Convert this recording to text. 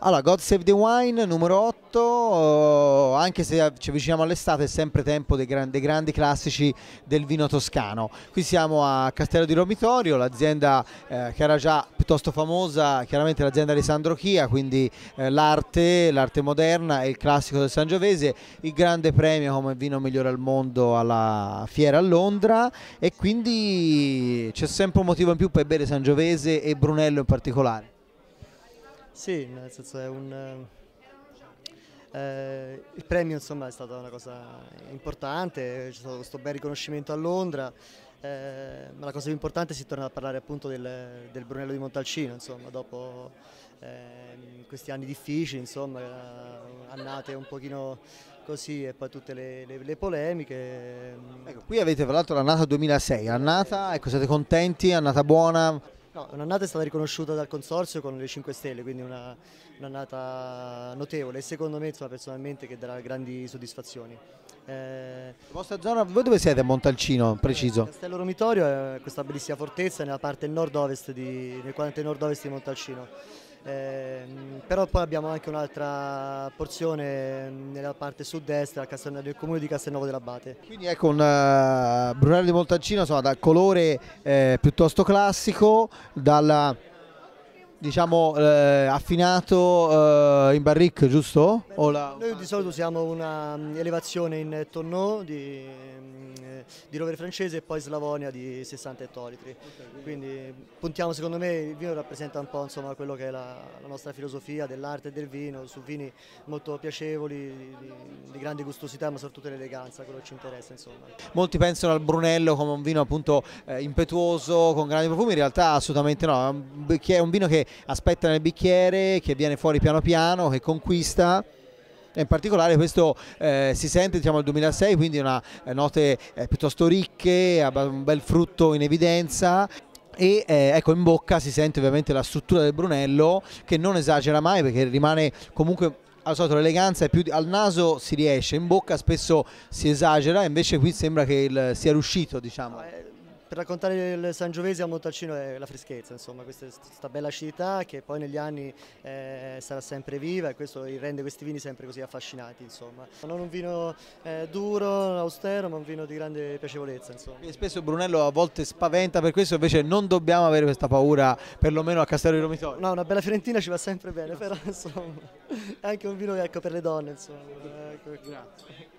Allora, God Save the Wine, numero 8, anche se ci avviciniamo all'estate è sempre tempo dei, gran, dei, grandi classici del vino toscano. Qui siamo a Castello di Romitorio, l'azienda eh, che era già piuttosto famosa, chiaramente l'azienda Alessandro Chia, quindi eh, l'arte, l'arte moderna e il classico del Sangiovese, il grande premio come vino migliore al mondo alla fiera a Londra e quindi c'è sempre un motivo in più per bere Sangiovese e Brunello in particolare. Sì, nel senso è un... Eh, il premio insomma è stata una cosa importante, c'è stato questo bel riconoscimento a Londra, eh, ma la cosa più importante è si torna a parlare appunto del, del Brunello di Montalcino, insomma, dopo eh, questi anni difficili, insomma, annate un pochino così e poi tutte le, le, le polemiche. Ehm. Ecco, qui avete tra l'altro l'annata 2006, annata, ecco, siete contenti, annata buona? No, un'annata è stata riconosciuta dal consorzio con le 5 stelle, quindi una, un'annata notevole e secondo me insomma, personalmente che darà grandi soddisfazioni. Eh, la vostra zona, voi dove siete a Montalcino, eh, preciso? Castello Romitorio è eh, questa bellissima fortezza nella parte nord-ovest di, nel quadrante nord-ovest di Montalcino. Eh, però poi abbiamo anche un'altra porzione nella parte sud-est del comune di Castelnuovo dell'Abate. Quindi ecco un uh, Brunello di Montalcino insomma, dal colore eh, piuttosto classico, dalla diciamo eh, affinato eh, in barrique, giusto? Beh, la... Noi di solito usiamo un'elevazione mm, elevazione in tonneau di mm, di rovere francese e poi Slavonia di 60 ettolitri. quindi puntiamo secondo me, il vino rappresenta un po' insomma, quello che è la, la nostra filosofia dell'arte e del vino, su vini molto piacevoli, di, di grande gustosità ma soprattutto l'eleganza, quello che ci interessa insomma. Molti pensano al Brunello come un vino appunto eh, impetuoso, con grandi profumi, in realtà assolutamente no, è un vino che aspetta nel bicchiere, che viene fuori piano piano, che conquista in particolare questo eh, si sente diciamo al 2006 quindi una eh, note eh, piuttosto ricche, un bel frutto in evidenza e eh, ecco in bocca si sente ovviamente la struttura del Brunello che non esagera mai perché rimane comunque al solito l'eleganza è più al naso si riesce, in bocca spesso si esagera, invece qui sembra che il, sia riuscito, diciamo per raccontare il Sangiovese a Montalcino è la freschezza, insomma, questa, questa bella acidità che poi negli anni eh, sarà sempre viva e questo rende questi vini sempre così affascinati. Insomma. Non un vino eh, duro, austero, ma un vino di grande piacevolezza. Insomma. E spesso Brunello a volte spaventa, per questo invece non dobbiamo avere questa paura, perlomeno a Castello di Romitorio. No, una bella Fiorentina ci va sempre bene, però insomma, è anche un vino ecco, per le donne. Insomma. Ecco. Grazie.